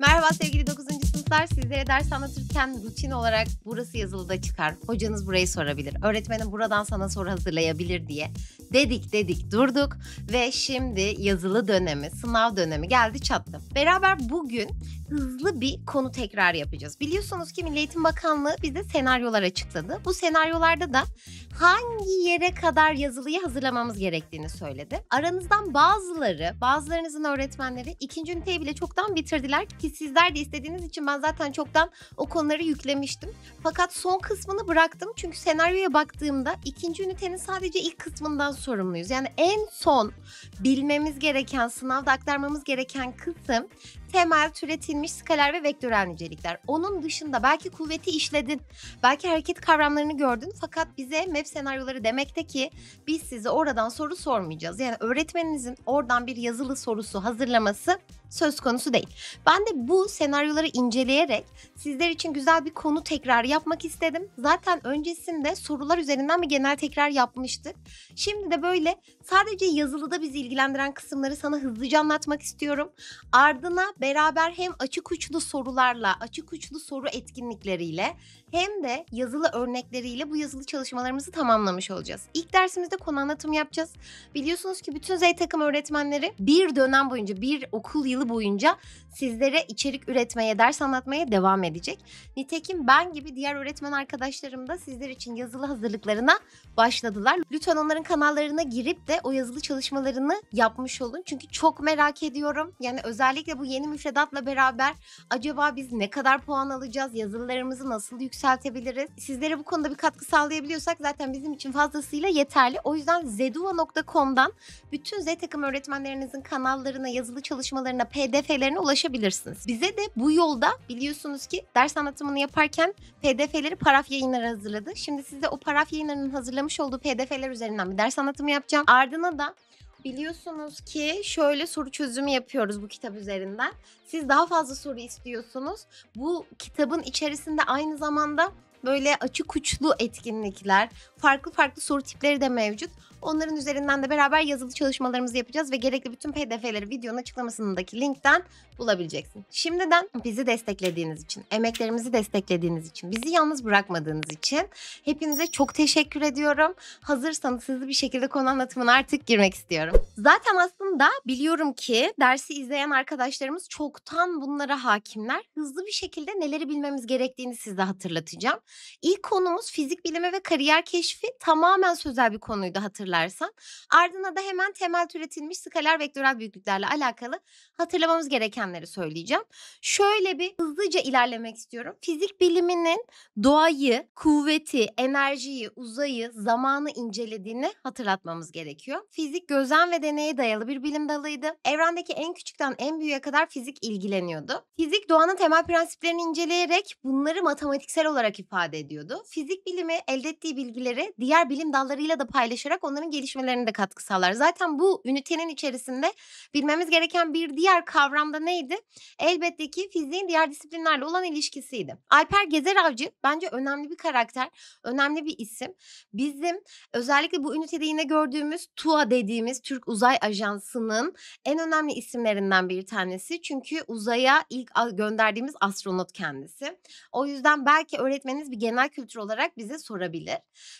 Merhaba sevgili 9. sınıflar. Sizlere ders anlatırken rutin olarak burası yazılıda çıkar. Hocanız burayı sorabilir. Öğretmenim buradan sana soru hazırlayabilir diye. Dedik dedik durduk ve şimdi yazılı dönemi, sınav dönemi geldi çattı. Beraber bugün hızlı bir konu tekrar yapacağız. Biliyorsunuz ki Milli Eğitim Bakanlığı bize senaryolar açıkladı. Bu senaryolarda da hangi yere kadar yazılıyı hazırlamamız gerektiğini söyledi. Aranızdan bazıları, bazılarınızın öğretmenleri ikinci üniteyi bile çoktan bitirdiler ki sizler de istediğiniz için ben zaten çoktan o konuları yüklemiştim. Fakat son kısmını bıraktım çünkü senaryoya baktığımda ikinci ünitenin sadece ilk kısmından sorumluyuz. Yani en son bilmemiz gereken, sınavda aktarmamız gereken kısım temel türetilmiş skaler ve vektörel nicelikler. Onun dışında belki kuvveti işledin, belki hareket kavramlarını gördün fakat bize MEP senaryoları demekte ki biz size oradan soru sormayacağız. Yani öğretmeninizin oradan bir yazılı sorusu hazırlaması söz konusu değil. Ben de bu senaryoları inceleyerek sizler için güzel bir konu tekrar yapmak istedim. Zaten öncesinde sorular üzerinden bir genel tekrar yapmıştık. Şimdi de böyle Sadece yazılıda bizi ilgilendiren kısımları sana hızlıca anlatmak istiyorum. Ardına beraber hem açık uçlu sorularla, açık uçlu soru etkinlikleriyle hem de yazılı örnekleriyle bu yazılı çalışmalarımızı tamamlamış olacağız. İlk dersimizde konu anlatımı yapacağız. Biliyorsunuz ki bütün Z takım öğretmenleri bir dönem boyunca, bir okul yılı boyunca sizlere içerik üretmeye, ders anlatmaya devam edecek. Nitekim ben gibi diğer öğretmen arkadaşlarım da sizler için yazılı hazırlıklarına başladılar. Lütfen onların kanallarına girip de o yazılı çalışmalarını yapmış olun. Çünkü çok merak ediyorum. Yani özellikle bu yeni müfredatla beraber acaba biz ne kadar puan alacağız? Yazılılarımızı nasıl yükselteceğiz? yükseltebiliriz. Sizlere bu konuda bir katkı sağlayabiliyorsak zaten bizim için fazlasıyla yeterli. O yüzden zeduva.com'dan bütün Z takım öğretmenlerinizin kanallarına, yazılı çalışmalarına, pdf'lerine ulaşabilirsiniz. Bize de bu yolda biliyorsunuz ki ders anlatımını yaparken pdf'leri paraf yayınları hazırladı. Şimdi size o paraf yayınlarının hazırlamış olduğu pdf'ler üzerinden bir ders anlatımı yapacağım. Ardına da biliyorsunuz ki şöyle soru çözümü yapıyoruz bu kitap üzerinden. Siz daha fazla soru istiyorsunuz. Bu kitabın içerisinde aynı zamanda böyle açık uçlu etkinlikler, farklı farklı soru tipleri de mevcut. Onların üzerinden de beraber yazılı çalışmalarımızı yapacağız ve gerekli bütün pdf'leri videonun açıklamasındaki linkten bulabileceksin. Şimdiden bizi desteklediğiniz için, emeklerimizi desteklediğiniz için, bizi yalnız bırakmadığınız için hepinize çok teşekkür ediyorum. Hazırsanız hızlı bir şekilde konu anlatımına artık girmek istiyorum. Zaten aslında biliyorum ki dersi izleyen arkadaşlarımız çoktan bunlara hakimler. Hızlı bir şekilde neleri bilmemiz gerektiğini size hatırlatacağım. İlk konumuz fizik bilimi ve kariyer keşfi tamamen sözel bir konuydu hatırlayın hatırlarsan. Ardına da hemen temel türetilmiş skaler vektörel büyüklüklerle alakalı hatırlamamız gerekenleri söyleyeceğim. Şöyle bir hızlıca ilerlemek istiyorum. Fizik biliminin doğayı, kuvveti, enerjiyi, uzayı, zamanı incelediğini hatırlatmamız gerekiyor. Fizik gözlem ve deneye dayalı bir bilim dalıydı. Evrendeki en küçükten en büyüğe kadar fizik ilgileniyordu. Fizik doğanın temel prensiplerini inceleyerek bunları matematiksel olarak ifade ediyordu. Fizik bilimi elde ettiği bilgileri diğer bilim dallarıyla da paylaşarak onları insanların gelişmelerine de katkı sağlar. Zaten bu ünitenin içerisinde bilmemiz gereken bir diğer kavram da neydi? Elbette ki fiziğin diğer disiplinlerle olan ilişkisiydi. Alper Gezer Avcı bence önemli bir karakter, önemli bir isim. Bizim özellikle bu ünitede yine gördüğümüz TUA dediğimiz Türk Uzay Ajansı'nın en önemli isimlerinden bir tanesi. Çünkü uzaya ilk gönderdiğimiz astronot kendisi. O yüzden belki öğretmeniniz bir genel kültür olarak bize sorabilir.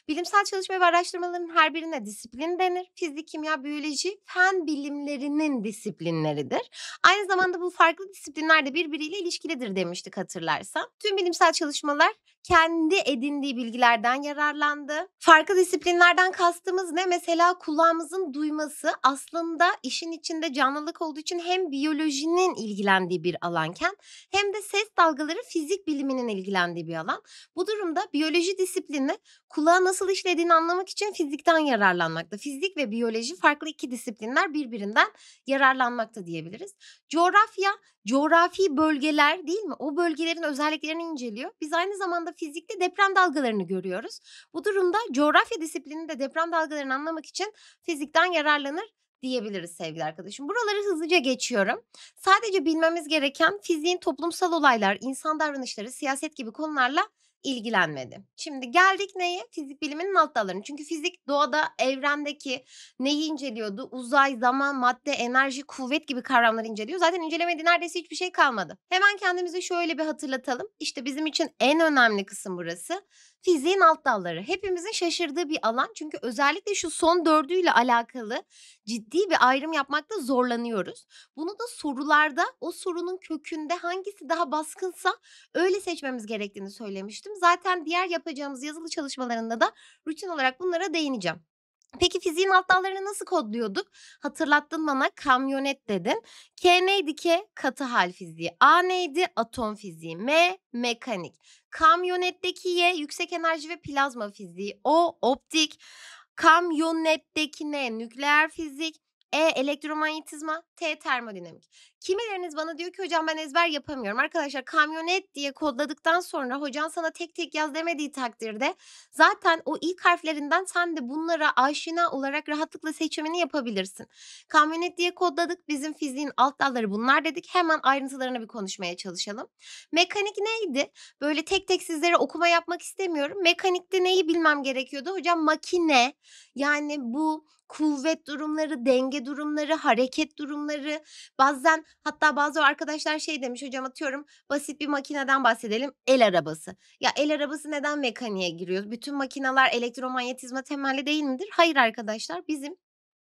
Bilimsel çalışma ve araştırmaların her birine disiplin denir. Fizik, kimya, biyoloji fen bilimlerinin disiplinleridir. Aynı zamanda bu farklı disiplinler de birbiriyle ilişkilidir demiştik hatırlarsam. Tüm bilimsel çalışmalar kendi edindiği bilgilerden yararlandı. Farklı disiplinlerden kastımız ne? Mesela kulağımızın duyması aslında işin içinde canlılık olduğu için hem biyolojinin ilgilendiği bir alanken hem de ses dalgaları fizik biliminin ilgilendiği bir alan. Bu durumda biyoloji disiplini kulağa nasıl işlediğini anlamak için fizikten yararlanmakta. Fizik ve biyoloji farklı iki disiplinler birbirinden yararlanmakta diyebiliriz. Coğrafya coğrafi bölgeler değil mi? O bölgelerin özelliklerini inceliyor. Biz aynı zamanda fizikte deprem dalgalarını görüyoruz. Bu durumda coğrafya disiplini de deprem dalgalarını anlamak için fizikten yararlanır diyebiliriz sevgili arkadaşım. Buraları hızlıca geçiyorum. Sadece bilmemiz gereken fiziğin toplumsal olaylar, insan davranışları, siyaset gibi konularla ilgilenmedi. Şimdi geldik neye? Fizik biliminin alt dallarına. Çünkü fizik doğada evrendeki neyi inceliyordu? Uzay, zaman, madde, enerji, kuvvet gibi kavramları inceliyor. Zaten incelemediği neredeyse hiçbir şey kalmadı. Hemen kendimizi şöyle bir hatırlatalım. İşte bizim için en önemli kısım burası fiziğin alt dalları. Hepimizin şaşırdığı bir alan çünkü özellikle şu son dördüyle alakalı ciddi bir ayrım yapmakta zorlanıyoruz. Bunu da sorularda o sorunun kökünde hangisi daha baskınsa öyle seçmemiz gerektiğini söylemiştim. Zaten diğer yapacağımız yazılı çalışmalarında da rutin olarak bunlara değineceğim. Peki fiziğin alt dallarını nasıl kodluyorduk? Hatırlattın bana kamyonet dedin. K neydi ki? Katı hal fiziği. A neydi? Atom fiziği. M mekanik. Kamyonetteki Y yüksek enerji ve plazma fiziği. O optik. Kamyonetteki ne? Nükleer fizik. E elektromanyetizma, T termodinamik. Kimileriniz bana diyor ki hocam ben ezber yapamıyorum. Arkadaşlar kamyonet diye kodladıktan sonra hocan sana tek tek yaz demediği takdirde zaten o ilk harflerinden sen de bunlara aşina olarak rahatlıkla seçimini yapabilirsin. Kamyonet diye kodladık. Bizim fiziğin alt dalları bunlar dedik. Hemen ayrıntılarına bir konuşmaya çalışalım. Mekanik neydi? Böyle tek tek sizlere okuma yapmak istemiyorum. Mekanikte neyi bilmem gerekiyordu? Hocam makine yani bu kuvvet durumları, denge durumları, hareket durumları. Bazen hatta bazı arkadaşlar şey demiş hocam atıyorum basit bir makineden bahsedelim. El arabası. Ya el arabası neden mekaniğe giriyor? Bütün makineler elektromanyetizma temelli değil midir? Hayır arkadaşlar bizim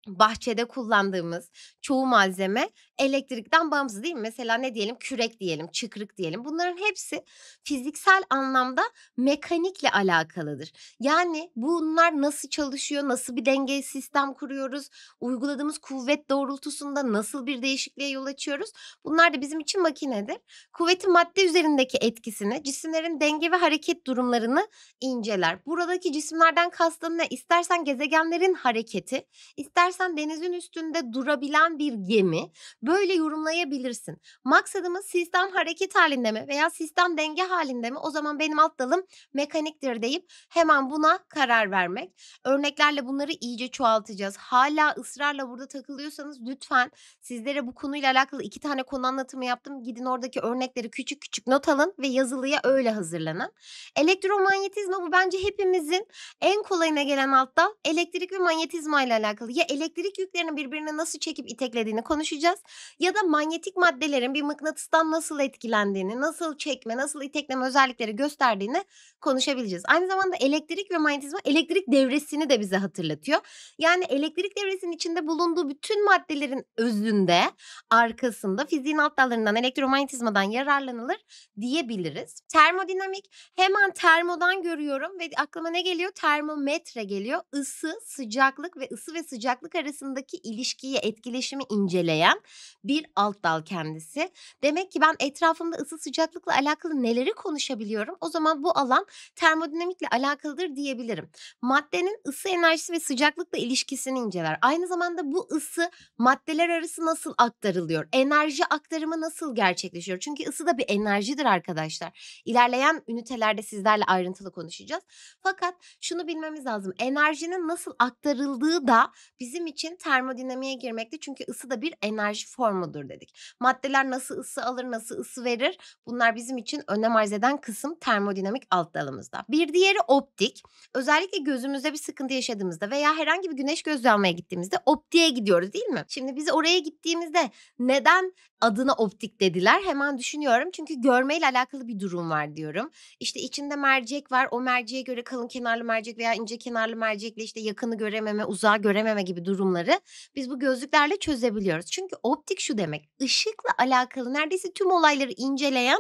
bahçede kullandığımız çoğu malzeme elektrikten bağımsız değil mi? Mesela ne diyelim kürek diyelim, çıkrık diyelim. Bunların hepsi fiziksel anlamda mekanikle alakalıdır. Yani bunlar nasıl çalışıyor, nasıl bir denge sistem kuruyoruz, uyguladığımız kuvvet doğrultusunda nasıl bir değişikliğe yol açıyoruz? Bunlar da bizim için makinedir. Kuvvetin madde üzerindeki etkisini, cisimlerin denge ve hareket durumlarını inceler. Buradaki cisimlerden kastım ne? İstersen gezegenlerin hareketi, ister istersen denizin üstünde durabilen bir gemi. Böyle yorumlayabilirsin. Maksadımız sistem hareket halinde mi veya sistem denge halinde mi? O zaman benim alt dalım mekaniktir deyip hemen buna karar vermek. Örneklerle bunları iyice çoğaltacağız. Hala ısrarla burada takılıyorsanız lütfen sizlere bu konuyla alakalı iki tane konu anlatımı yaptım. Gidin oradaki örnekleri küçük küçük not alın ve yazılıya öyle hazırlanın. Elektromanyetizma bu bence hepimizin en kolayına gelen altta elektrik ve manyetizma ile alakalı. Ya elektrik yüklerinin birbirine nasıl çekip iteklediğini konuşacağız. Ya da manyetik maddelerin bir mıknatıstan nasıl etkilendiğini, nasıl çekme, nasıl itekleme özellikleri gösterdiğini konuşabileceğiz. Aynı zamanda elektrik ve manyetizma elektrik devresini de bize hatırlatıyor. Yani elektrik devresinin içinde bulunduğu bütün maddelerin özünde, arkasında fiziğin alt dallarından elektromanyetizmadan yararlanılır diyebiliriz. Termodinamik hemen termodan görüyorum ve aklıma ne geliyor? Termometre geliyor. Isı, sıcaklık ve ısı ve sıcaklık bağımsızlık arasındaki ilişkiyi, etkileşimi inceleyen bir alt dal kendisi. Demek ki ben etrafımda ısı sıcaklıkla alakalı neleri konuşabiliyorum? O zaman bu alan termodinamikle alakalıdır diyebilirim. Maddenin ısı enerjisi ve sıcaklıkla ilişkisini inceler. Aynı zamanda bu ısı maddeler arası nasıl aktarılıyor? Enerji aktarımı nasıl gerçekleşiyor? Çünkü ısı da bir enerjidir arkadaşlar. İlerleyen ünitelerde sizlerle ayrıntılı konuşacağız. Fakat şunu bilmemiz lazım. Enerjinin nasıl aktarıldığı da bizi bizim için termodinamiğe girmekti. Çünkü ısı da bir enerji formudur dedik. Maddeler nasıl ısı alır, nasıl ısı verir? Bunlar bizim için önem arz eden kısım termodinamik alt dalımızda. Bir diğeri optik. Özellikle gözümüzde bir sıkıntı yaşadığımızda veya herhangi bir güneş gözlüğü almaya gittiğimizde optiğe gidiyoruz değil mi? Şimdi biz oraya gittiğimizde neden adına optik dediler? Hemen düşünüyorum. Çünkü görmeyle alakalı bir durum var diyorum. İşte içinde mercek var. O merceğe göre kalın kenarlı mercek veya ince kenarlı mercekle işte yakını görememe, uzağı görememe gibi durumları biz bu gözlüklerle çözebiliyoruz. Çünkü optik şu demek ışıkla alakalı neredeyse tüm olayları inceleyen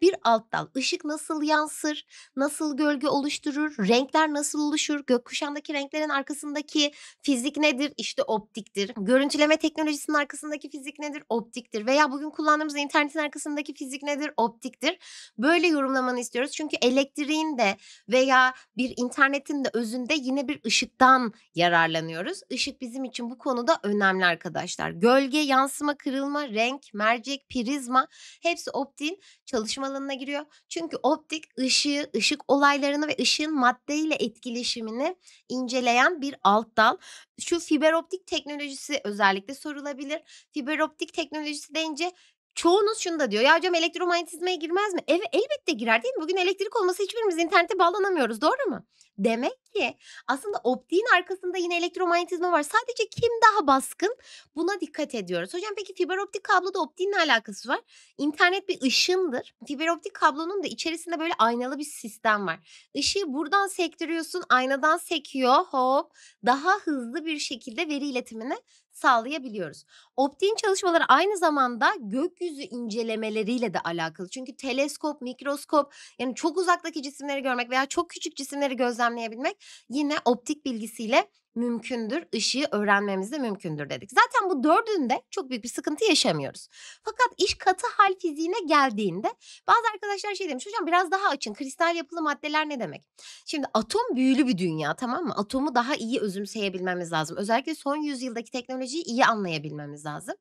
bir alt dal. Işık nasıl yansır, nasıl gölge oluşturur, renkler nasıl oluşur, gökkuşağındaki renklerin arkasındaki fizik nedir? İşte optiktir. Görüntüleme teknolojisinin arkasındaki fizik nedir? Optiktir. Veya bugün kullandığımız internetin arkasındaki fizik nedir? Optiktir. Böyle yorumlamanı istiyoruz. Çünkü elektriğin de veya bir internetin de özünde yine bir ışıktan yararlanıyoruz. Işık bizi bizim için bu konuda önemli arkadaşlar. Gölge, yansıma, kırılma, renk, mercek, prizma hepsi optin çalışma alanına giriyor. Çünkü optik ışığı, ışık olaylarını ve ışığın maddeyle etkileşimini inceleyen bir alt dal. Şu fiber optik teknolojisi özellikle sorulabilir. Fiber optik teknolojisi deyince çoğunuz şunu da diyor. Ya hocam elektromanyetizmaya girmez mi? Evet elbette girer değil mi? Bugün elektrik olması hiçbirimiz internete bağlanamıyoruz. Doğru mu? Demek ki aslında optiğin arkasında yine elektromanyetizma var. Sadece kim daha baskın buna dikkat ediyoruz. Hocam peki fiber optik kablo da optiğinle alakası var. İnternet bir ışındır. Fiber optik kablonun da içerisinde böyle aynalı bir sistem var. Işığı buradan sektiriyorsun, aynadan sekiyor. Hop daha hızlı bir şekilde veri iletimini sağlayabiliyoruz. Optin çalışmaları aynı zamanda gökyüzü incelemeleriyle de alakalı. Çünkü teleskop, mikroskop yani çok uzaktaki cisimleri görmek veya çok küçük cisimleri gözlemleyebilmek yine optik bilgisiyle mümkündür. ışığı öğrenmemiz de mümkündür dedik. Zaten bu dördünde çok büyük bir sıkıntı yaşamıyoruz. Fakat iş katı hal fiziğine geldiğinde bazı arkadaşlar şey demiş hocam biraz daha açın. Kristal yapılı maddeler ne demek? Şimdi atom büyülü bir dünya tamam mı? Atomu daha iyi özümseyebilmemiz lazım. Özellikle son yüzyıldaki teknolojiyi iyi anlayabilmemiz lazım.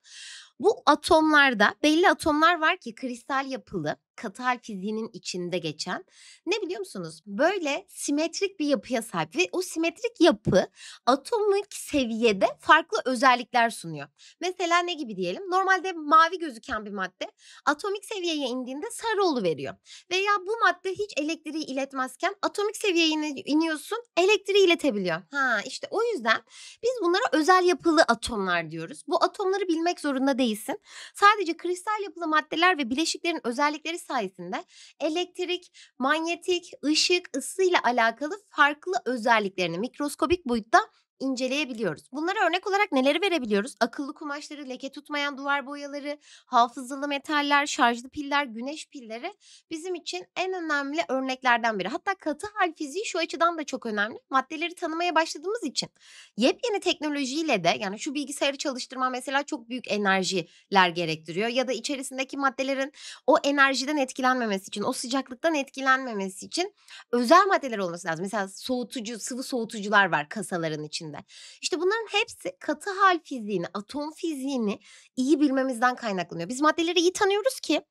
Bu atomlarda belli atomlar var ki kristal yapılı katar fiziğinin içinde geçen ne biliyor musunuz? Böyle simetrik bir yapıya sahip ve o simetrik yapı atomik seviyede farklı özellikler sunuyor. Mesela ne gibi diyelim? Normalde mavi gözüken bir madde atomik seviyeye indiğinde sarı olu veriyor. Veya bu madde hiç elektriği iletmezken atomik seviyeye iniyorsun elektriği iletebiliyor. Ha işte o yüzden biz bunlara özel yapılı atomlar diyoruz. Bu atomları bilmek zorunda değilsin. Sadece kristal yapılı maddeler ve bileşiklerin özellikleri sayesinde elektrik, manyetik, ışık, ısı ile alakalı farklı özelliklerini mikroskobik boyutta inceleyebiliyoruz. Bunlara örnek olarak neleri verebiliyoruz? Akıllı kumaşları, leke tutmayan duvar boyaları, hafızalı metaller, şarjlı piller, güneş pilleri bizim için en önemli örneklerden biri. Hatta katı hal fiziği şu açıdan da çok önemli. Maddeleri tanımaya başladığımız için yepyeni teknolojiyle de yani şu bilgisayarı çalıştırma mesela çok büyük enerjiler gerektiriyor ya da içerisindeki maddelerin o enerjiden etkilenmemesi için, o sıcaklıktan etkilenmemesi için özel maddeler olması lazım. Mesela soğutucu, sıvı soğutucular var kasaların içinde içinde. İşte bunların hepsi katı hal fiziğini, atom fiziğini iyi bilmemizden kaynaklanıyor. Biz maddeleri iyi tanıyoruz ki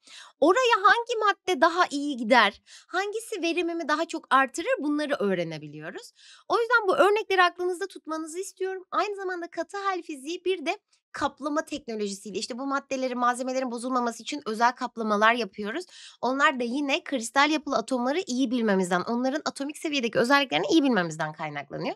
oraya hangi madde daha iyi gider, hangisi verimimi daha çok artırır bunları öğrenebiliyoruz. O yüzden bu örnekleri aklınızda tutmanızı istiyorum. Aynı zamanda katı hal fiziği bir de kaplama teknolojisiyle işte bu maddeleri malzemelerin bozulmaması için özel kaplamalar yapıyoruz. Onlar da yine kristal yapılı atomları iyi bilmemizden, onların atomik seviyedeki özelliklerini iyi bilmemizden kaynaklanıyor.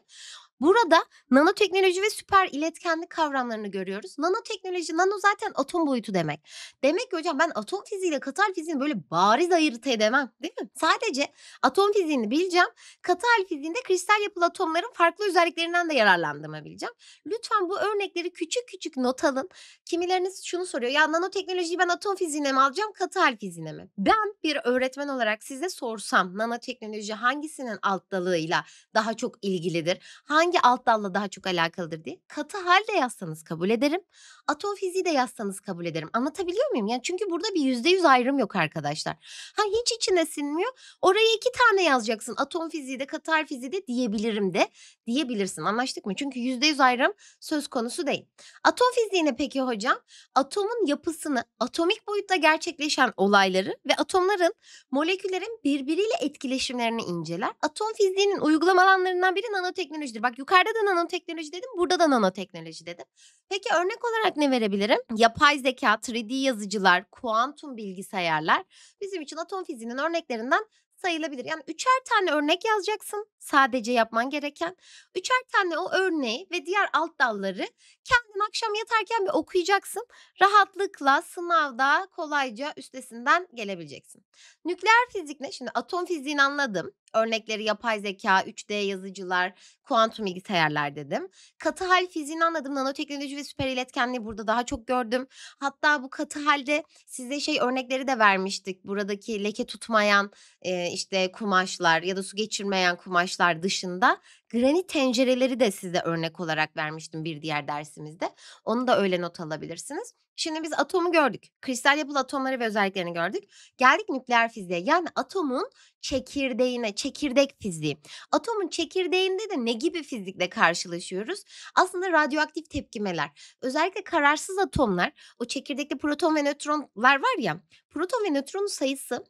Burada nanoteknoloji ve süper iletkenlik kavramlarını görüyoruz. Nanoteknoloji, nano zaten atom boyutu demek. Demek ki hocam ben atom fiziğiyle katal fiziğini böyle bariz ayırt edemem değil mi? Sadece atom fiziğini bileceğim. Katal fiziğinde kristal yapılı atomların farklı özelliklerinden de yararlandığımı bileceğim. Lütfen bu örnekleri küçük küçük not alın. Kimileriniz şunu soruyor. Ya nanoteknolojiyi ben atom fiziğine mi alacağım, katal fiziğine mi? Ben bir öğretmen olarak size sorsam nanoteknoloji hangisinin alt dalıyla daha çok ilgilidir? Hangi hangi alt dalla daha çok alakalıdır diye. Katı halde de yazsanız kabul ederim. Atom fiziği de yazsanız kabul ederim. Anlatabiliyor muyum? Yani çünkü burada bir yüzde yüz ayrım yok arkadaşlar. Ha hiç içine sinmiyor. Orayı iki tane yazacaksın. Atom fiziği de katı hal fiziği de diyebilirim de. Diyebilirsin anlaştık mı? Çünkü yüzde yüz ayrım söz konusu değil. Atom fiziğine peki hocam? Atomun yapısını, atomik boyutta gerçekleşen olayları ve atomların, moleküllerin birbiriyle etkileşimlerini inceler. Atom fiziğinin uygulama alanlarından biri nanoteknolojidir. Bak Yukarıda da nanoteknoloji dedim, burada da nanoteknoloji dedim. Peki örnek olarak ne verebilirim? Yapay zeka, 3D yazıcılar, kuantum bilgisayarlar bizim için atom fiziğinin örneklerinden sayılabilir. Yani üçer tane örnek yazacaksın sadece yapman gereken. Üçer tane o örneği ve diğer alt dalları kendin akşam yatarken bir okuyacaksın. Rahatlıkla sınavda kolayca üstesinden gelebileceksin. Nükleer fizik ne? Şimdi atom fiziğini anladım. Örnekleri yapay zeka, 3D yazıcılar, kuantum bilgisayarlar dedim. Katı hal fiziğini anladım. Nanoteknoloji ve süper iletkenliği burada daha çok gördüm. Hatta bu katı halde size şey örnekleri de vermiştik. Buradaki leke tutmayan e, işte kumaşlar ya da su geçirmeyen kumaşlar dışında Granit tencereleri de size örnek olarak vermiştim bir diğer dersimizde. Onu da öyle not alabilirsiniz. Şimdi biz atomu gördük. Kristal yapılı atomları ve özelliklerini gördük. Geldik nükleer fiziğe. Yani atomun çekirdeğine, çekirdek fiziği. Atomun çekirdeğinde de ne gibi fizikle karşılaşıyoruz? Aslında radyoaktif tepkimeler. Özellikle kararsız atomlar, o çekirdekte proton ve nötronlar var ya, proton ve nötronun sayısı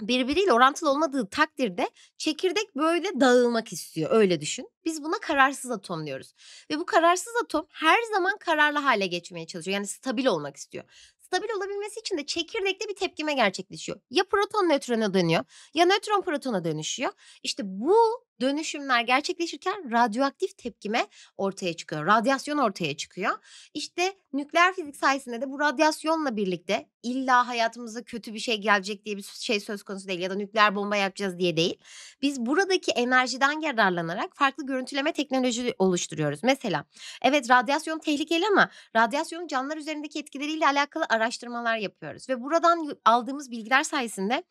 birbiriyle orantılı olmadığı takdirde çekirdek böyle dağılmak istiyor. Öyle düşün. Biz buna kararsız atom diyoruz. Ve bu kararsız atom her zaman kararlı hale geçmeye çalışıyor. Yani stabil olmak istiyor. Stabil olabilmesi için de çekirdekte bir tepkime gerçekleşiyor. Ya proton nötrona dönüyor ya nötron protona dönüşüyor. İşte bu dönüşümler gerçekleşirken radyoaktif tepkime ortaya çıkıyor. Radyasyon ortaya çıkıyor. İşte nükleer fizik sayesinde de bu radyasyonla birlikte illa hayatımıza kötü bir şey gelecek diye bir şey söz konusu değil ya da nükleer bomba yapacağız diye değil. Biz buradaki enerjiden yararlanarak farklı görüntüleme teknoloji oluşturuyoruz. Mesela evet radyasyon tehlikeli ama radyasyonun canlılar üzerindeki etkileriyle alakalı araştırmalar yapıyoruz ve buradan aldığımız bilgiler sayesinde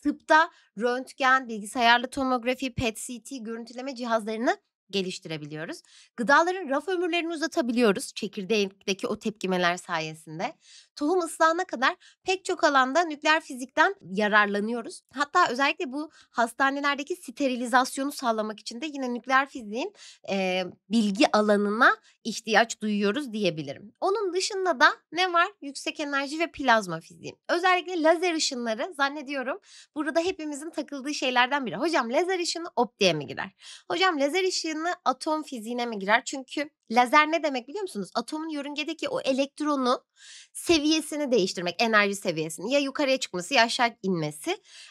tıpta röntgen, bilgisayarlı tomografi, PET CT görüntüleme cihazlarını geliştirebiliyoruz. Gıdaların raf ömürlerini uzatabiliyoruz çekirdeğindeki o tepkimeler sayesinde tohum ıslahına kadar pek çok alanda nükleer fizikten yararlanıyoruz. Hatta özellikle bu hastanelerdeki sterilizasyonu sağlamak için de yine nükleer fiziğin e, bilgi alanına ihtiyaç duyuyoruz diyebilirim. Onun dışında da ne var? Yüksek enerji ve plazma fiziği. Özellikle lazer ışınları zannediyorum burada hepimizin takıldığı şeylerden biri. Hocam lazer ışını op mi girer? Hocam lazer ışını atom fiziğine mi girer? Çünkü Lazer ne demek biliyor musunuz? Atomun yörüngedeki o elektronu seviyesini değiştirmek, enerji seviyesini. Ya yukarıya çıkması ya aşağı inmesi.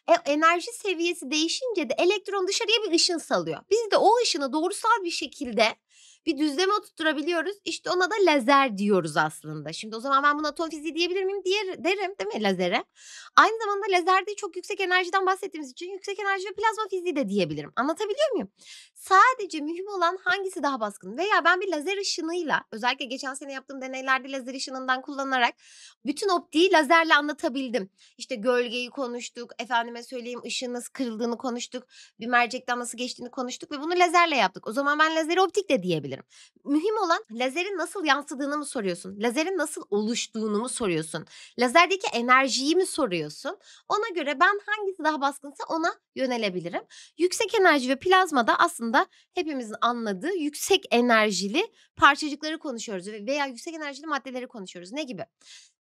E, enerji seviyesi değişince de elektron dışarıya bir ışın salıyor. Biz de o ışını doğrusal bir şekilde bir düzleme oturtturabiliyoruz. İşte ona da lazer diyoruz aslında. Şimdi o zaman ben buna atom fiziği diyebilir miyim? Diğer, derim değil mi lazere? Aynı zamanda lazerde çok yüksek enerjiden bahsettiğimiz için yüksek enerji ve plazma fiziği de diyebilirim. Anlatabiliyor muyum? Sadece mühim olan hangisi daha baskın? Veya ben bir lazer ışınıyla özellikle geçen sene yaptığım deneylerde lazer ışınından kullanarak bütün optiği lazerle anlatabildim. İşte gölgeyi konuştuk, efendime söyleyeyim ışığın nasıl kırıldığını konuştuk, bir mercekten nasıl geçtiğini konuştuk ve bunu lazerle yaptık. O zaman ben lazer optik de diyebilirim anlatabilirim. Mühim olan lazerin nasıl yansıdığını mı soruyorsun? Lazerin nasıl oluştuğunu mu soruyorsun? Lazerdeki enerjiyi mi soruyorsun? Ona göre ben hangisi daha baskınsa ona yönelebilirim. Yüksek enerji ve plazma da aslında hepimizin anladığı yüksek enerjili parçacıkları konuşuyoruz veya yüksek enerjili maddeleri konuşuyoruz. Ne gibi?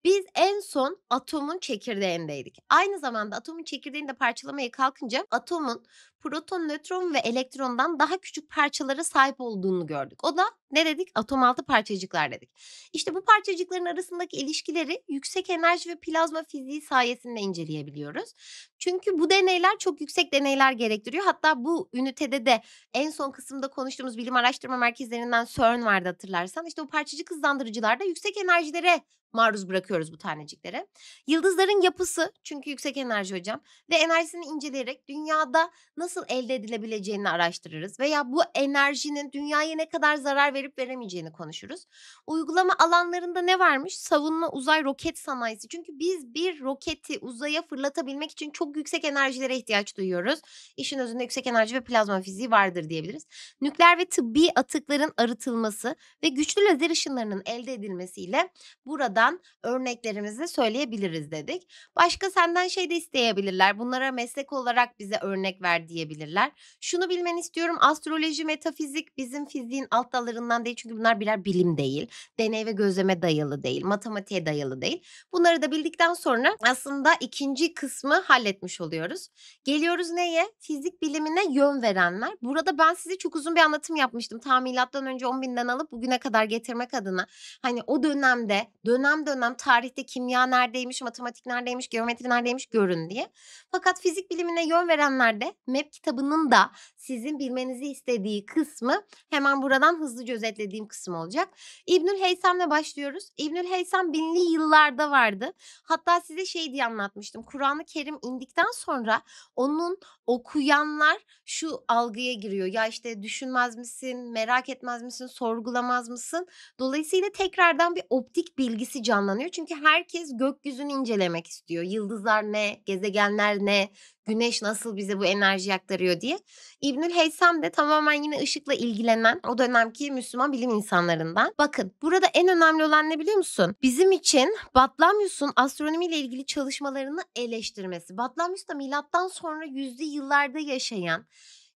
Biz en son atomun çekirdeğindeydik. Aynı zamanda atomun çekirdeğini de parçalamaya kalkınca atomun proton, nötron ve elektrondan daha küçük parçalara sahip olduğunu gördük. O da ne dedik? Atom altı parçacıklar dedik. İşte bu parçacıkların arasındaki ilişkileri yüksek enerji ve plazma fiziği sayesinde inceleyebiliyoruz. Çünkü bu deneyler çok yüksek deneyler gerektiriyor. Hatta bu ünitede de en son kısımda konuştuğumuz bilim araştırma merkezlerinden CERN vardı hatırlarsan. İşte bu parçacık hızlandırıcılarda yüksek enerjilere maruz bırakıyoruz bu taneciklere. Yıldızların yapısı çünkü yüksek enerji hocam ve enerjisini inceleyerek dünyada nasıl elde edilebileceğini araştırırız veya bu enerjinin dünyaya ne kadar zarar verip veremeyeceğini konuşuruz. Uygulama alanlarında ne varmış? Savunma uzay roket sanayisi. Çünkü biz bir roketi uzaya fırlatabilmek için çok yüksek enerjilere ihtiyaç duyuyoruz. İşin özünde yüksek enerji ve plazma fiziği vardır diyebiliriz. Nükleer ve tıbbi atıkların arıtılması ve güçlü lazer ışınlarının elde edilmesiyle burada alanlardan örneklerimizi söyleyebiliriz dedik. Başka senden şey de isteyebilirler. Bunlara meslek olarak bize örnek ver diyebilirler. Şunu bilmeni istiyorum. Astroloji, metafizik bizim fiziğin alt dallarından değil. Çünkü bunlar birer bilim değil. Deney ve gözleme dayalı değil. Matematiğe dayalı değil. Bunları da bildikten sonra aslında ikinci kısmı halletmiş oluyoruz. Geliyoruz neye? Fizik bilimine yön verenler. Burada ben size çok uzun bir anlatım yapmıştım. Tam önce 10 binden alıp bugüne kadar getirmek adına. Hani o dönemde dönem dönem dönem tarihte kimya neredeymiş, matematik neredeymiş, geometri neredeymiş görün diye. Fakat fizik bilimine yön verenler de MEP kitabının da sizin bilmenizi istediği kısmı hemen buradan hızlıca özetlediğim kısım olacak. İbnül heysemle başlıyoruz. İbnül heysem binli yıllarda vardı. Hatta size şey diye anlatmıştım. Kur'an-ı Kerim indikten sonra onun okuyanlar şu algıya giriyor. Ya işte düşünmez misin, merak etmez misin, sorgulamaz mısın? Dolayısıyla tekrardan bir optik bilgisi canlanıyor. Çünkü herkes gökyüzünü incelemek istiyor. Yıldızlar ne, gezegenler ne, güneş nasıl bize bu enerji aktarıyor diye. İbnül Heysem de tamamen yine ışıkla ilgilenen o dönemki Müslüman bilim insanlarından. Bakın burada en önemli olan ne biliyor musun? Bizim için Batlamyus'un astronomiyle ilgili çalışmalarını eleştirmesi. Batlamyus da milattan sonra yüzlü yıllarda yaşayan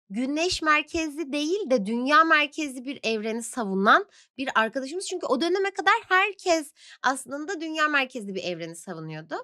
güneş merkezli değil de dünya merkezli bir evreni savunan bir arkadaşımız. Çünkü o döneme kadar herkes aslında dünya merkezli bir evreni savunuyordu.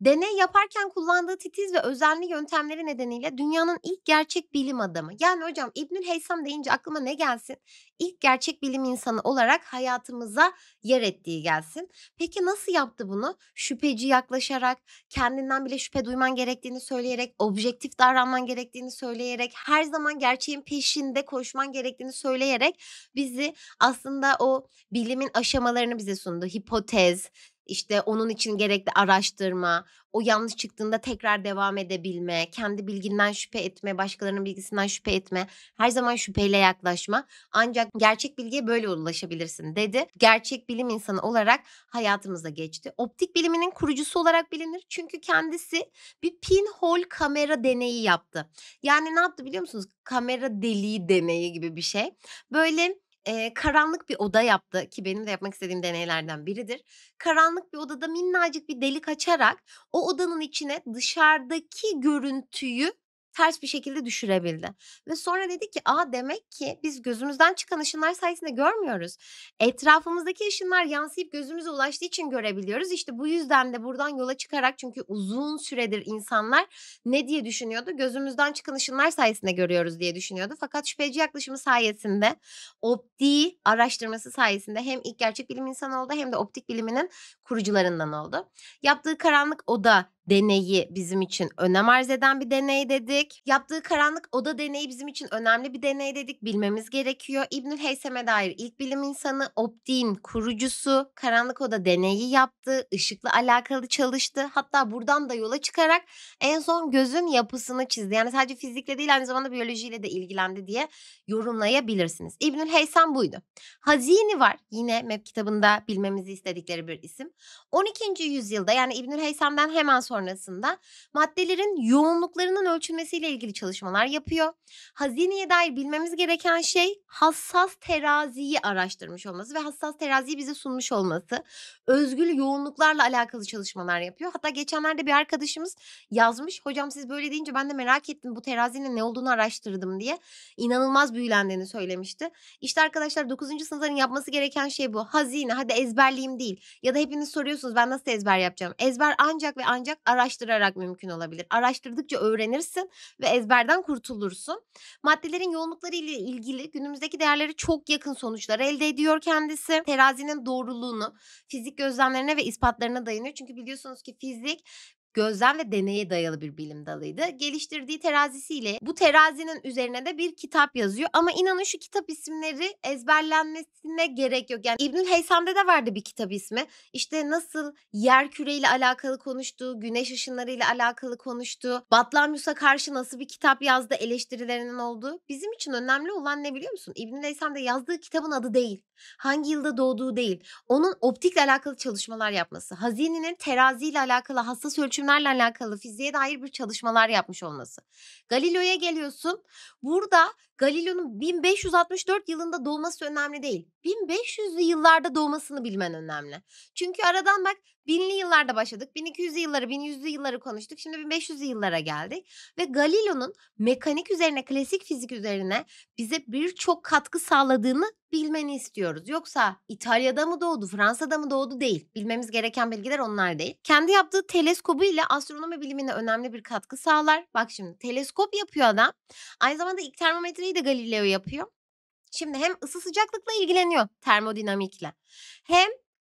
Deney yaparken kullandığı titiz ve özenli yöntemleri nedeniyle dünyanın ilk gerçek bilim adamı. Yani hocam İbnül Heysam deyince aklıma ne gelsin? ilk gerçek bilim insanı olarak hayatımıza yer ettiği gelsin. Peki nasıl yaptı bunu? Şüpheci yaklaşarak, kendinden bile şüphe duyman gerektiğini söyleyerek, objektif davranman gerektiğini söyleyerek, her zaman gerçeğin peşinde koşman gerektiğini söyleyerek bizi aslında o bilimin aşamalarını bize sundu. Hipotez, işte onun için gerekli araştırma, o yanlış çıktığında tekrar devam edebilme, kendi bilginden şüphe etme, başkalarının bilgisinden şüphe etme, her zaman şüpheyle yaklaşma. Ancak gerçek bilgiye böyle ulaşabilirsin dedi. Gerçek bilim insanı olarak hayatımıza geçti. Optik biliminin kurucusu olarak bilinir çünkü kendisi bir pinhole kamera deneyi yaptı. Yani ne yaptı biliyor musunuz? Kamera deliği deneyi gibi bir şey. Böyle e, karanlık bir oda yaptı ki benim de yapmak istediğim deneylerden biridir. Karanlık bir odada minnacık bir delik açarak o odanın içine dışarıdaki görüntüyü ters bir şekilde düşürebildi. Ve sonra dedi ki aa demek ki biz gözümüzden çıkan ışınlar sayesinde görmüyoruz. Etrafımızdaki ışınlar yansıyıp gözümüze ulaştığı için görebiliyoruz. İşte bu yüzden de buradan yola çıkarak çünkü uzun süredir insanlar ne diye düşünüyordu? Gözümüzden çıkan ışınlar sayesinde görüyoruz diye düşünüyordu. Fakat şüpheci yaklaşımı sayesinde optiği araştırması sayesinde hem ilk gerçek bilim insanı oldu hem de optik biliminin kurucularından oldu. Yaptığı karanlık oda deneyi bizim için önem arz eden bir deney dedik. Yaptığı karanlık oda deneyi bizim için önemli bir deney dedik. Bilmemiz gerekiyor. İbnül Heysem'e dair ilk bilim insanı Optin kurucusu karanlık oda deneyi yaptı. Işıkla alakalı çalıştı. Hatta buradan da yola çıkarak en son gözün yapısını çizdi. Yani sadece fizikle değil aynı zamanda biyolojiyle de ilgilendi diye yorumlayabilirsiniz. İbnül Heysem buydu. Hazini var. Yine map kitabında bilmemizi istedikleri bir isim. 12. yüzyılda yani İbnül Heysem'den hemen sonra sonrasında maddelerin yoğunluklarının ölçülmesiyle ilgili çalışmalar yapıyor. Hazineye dair bilmemiz gereken şey hassas teraziyi araştırmış olması ve hassas teraziyi bize sunmuş olması. Özgül yoğunluklarla alakalı çalışmalar yapıyor. Hatta geçenlerde bir arkadaşımız yazmış. Hocam siz böyle deyince ben de merak ettim bu terazinin ne olduğunu araştırdım diye. İnanılmaz büyülendiğini söylemişti. İşte arkadaşlar 9. sınıfların yapması gereken şey bu. Hazine hadi ezberleyeyim değil. Ya da hepiniz soruyorsunuz ben nasıl ezber yapacağım? Ezber ancak ve ancak araştırarak mümkün olabilir. Araştırdıkça öğrenirsin ve ezberden kurtulursun. Maddelerin yoğunlukları ile ilgili günümüzdeki değerleri çok yakın sonuçlar elde ediyor kendisi. Terazinin doğruluğunu, fizik gözlemlerine ve ispatlarına dayanıyor. Çünkü biliyorsunuz ki fizik gözlem ve deneye dayalı bir bilim dalıydı. Geliştirdiği terazisiyle bu terazinin üzerine de bir kitap yazıyor. Ama inanın şu kitap isimleri ezberlenmesine gerek yok. Yani İbnül Heysam'da da vardı bir kitap ismi. İşte nasıl yer küreyle alakalı konuştu, güneş ışınlarıyla alakalı konuştu, Batlamyus'a karşı nasıl bir kitap yazdı eleştirilerinin olduğu. Bizim için önemli olan ne biliyor musun? İbnül Heysam'da yazdığı kitabın adı değil. Hangi yılda doğduğu değil. Onun optikle alakalı çalışmalar yapması, hazinenin teraziyle alakalı hassas ölçü ölçümlerle alakalı fiziğe dair bir çalışmalar yapmış olması. Galileo'ya geliyorsun. Burada Galileo'nun 1564 yılında doğması önemli değil. 1500'lü yıllarda doğmasını bilmen önemli. Çünkü aradan bak 1000'li yıllarda başladık. 1200'lü yılları, 1100'lü yılları konuştuk. Şimdi 1500'lü yıllara geldik. Ve Galileo'nun mekanik üzerine, klasik fizik üzerine bize birçok katkı sağladığını bilmeni istiyoruz. Yoksa İtalya'da mı doğdu, Fransa'da mı doğdu değil. Bilmemiz gereken bilgiler onlar değil. Kendi yaptığı teleskobu ile astronomi bilimine önemli bir katkı sağlar. Bak şimdi teleskop yapıyor adam. Aynı zamanda ilk termometreyi de Galileo yapıyor. Şimdi hem ısı sıcaklıkla ilgileniyor termodinamikle. Hem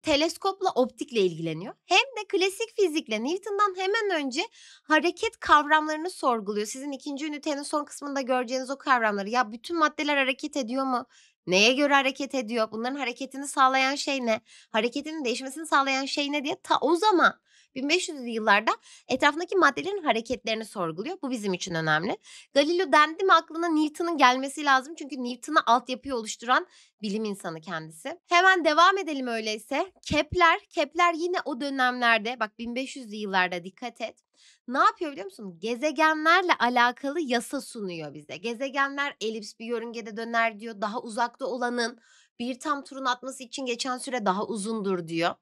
teleskopla optikle ilgileniyor. Hem de klasik fizikle Newton'dan hemen önce hareket kavramlarını sorguluyor. Sizin ikinci ünitenin son kısmında göreceğiniz o kavramları. Ya bütün maddeler hareket ediyor mu? Neye göre hareket ediyor? Bunların hareketini sağlayan şey ne? Hareketinin değişmesini sağlayan şey ne diye ta o zaman 1500'lü yıllarda etrafındaki maddelerin hareketlerini sorguluyor. Bu bizim için önemli. Galileo dendi mi aklına Newton'un gelmesi lazım. Çünkü Newton'a altyapıyı oluşturan bilim insanı kendisi. Hemen devam edelim öyleyse. Kepler, Kepler yine o dönemlerde bak 1500'lü yıllarda dikkat et. Ne yapıyor biliyor musun? Gezegenlerle alakalı yasa sunuyor bize. Gezegenler elips bir yörüngede döner diyor. Daha uzakta olanın bir tam turun atması için geçen süre daha uzundur diyor.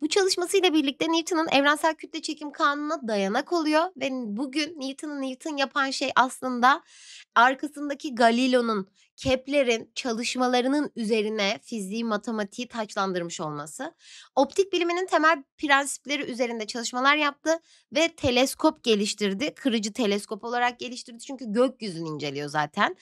Bu çalışmasıyla birlikte Newton'un evrensel kütle çekim kanununa dayanak oluyor ve bugün Newton'un Newton yapan şey aslında arkasındaki Galileo'nun, Kepler'in çalışmalarının üzerine fiziği, matematiği taçlandırmış olması. Optik biliminin temel prensipleri üzerinde çalışmalar yaptı ve teleskop geliştirdi. Kırıcı teleskop olarak geliştirdi çünkü gökyüzünü inceliyor zaten.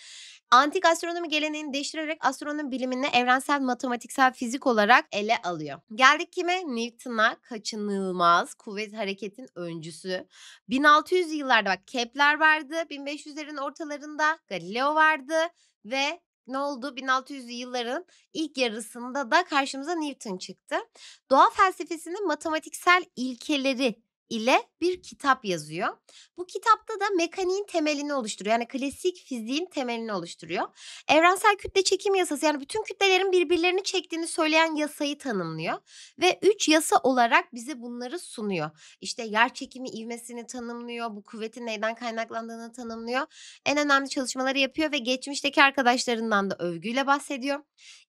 Antik astronomi geleneğini değiştirerek astronomi bilimini evrensel matematiksel fizik olarak ele alıyor. Geldik kime? Newton Newton'a kaçınılmaz kuvvet hareketin öncüsü. 1600 yıllarda bak Kepler vardı, 1500'lerin ortalarında Galileo vardı ve ne oldu? 1600 yılların ilk yarısında da karşımıza Newton çıktı. Doğa felsefesinin matematiksel ilkeleri ile bir kitap yazıyor. Bu kitapta da mekaniğin temelini oluşturuyor. Yani klasik fiziğin temelini oluşturuyor. Evrensel kütle çekim yasası yani bütün kütlelerin birbirlerini çektiğini söyleyen yasayı tanımlıyor. Ve üç yasa olarak bize bunları sunuyor. İşte yer çekimi ivmesini tanımlıyor. Bu kuvvetin neyden kaynaklandığını tanımlıyor. En önemli çalışmaları yapıyor ve geçmişteki arkadaşlarından da övgüyle bahsediyor.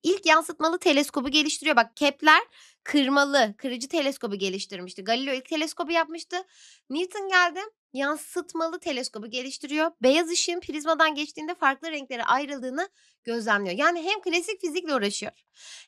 İlk yansıtmalı teleskobu geliştiriyor. Bak Kepler kırmalı, kırıcı teleskobu geliştirmişti. Galileo ilk teleskobu yapmıştı. Newton geldi yansıtmalı teleskobu geliştiriyor. Beyaz ışığın prizmadan geçtiğinde farklı renklere ayrıldığını gözlemliyor. Yani hem klasik fizikle uğraşıyor